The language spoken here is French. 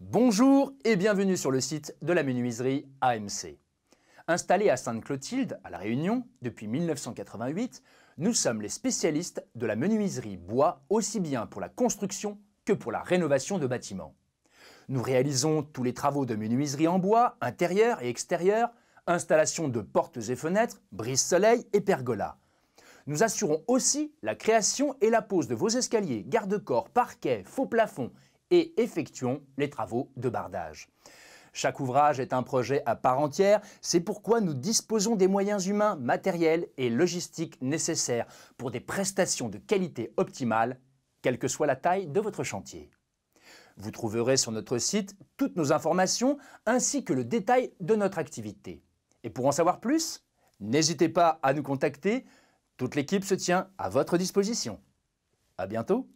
Bonjour et bienvenue sur le site de la menuiserie AMC. Installés à Sainte-Clotilde, à La Réunion, depuis 1988, nous sommes les spécialistes de la menuiserie bois aussi bien pour la construction que pour la rénovation de bâtiments. Nous réalisons tous les travaux de menuiserie en bois, intérieur et extérieur, installation de portes et fenêtres, brise-soleil et pergolas. Nous assurons aussi la création et la pose de vos escaliers, garde-corps, parquets, faux plafonds et effectuons les travaux de bardage. Chaque ouvrage est un projet à part entière, c'est pourquoi nous disposons des moyens humains, matériels et logistiques nécessaires pour des prestations de qualité optimale, quelle que soit la taille de votre chantier. Vous trouverez sur notre site toutes nos informations ainsi que le détail de notre activité. Et pour en savoir plus, n'hésitez pas à nous contacter, toute l'équipe se tient à votre disposition. À bientôt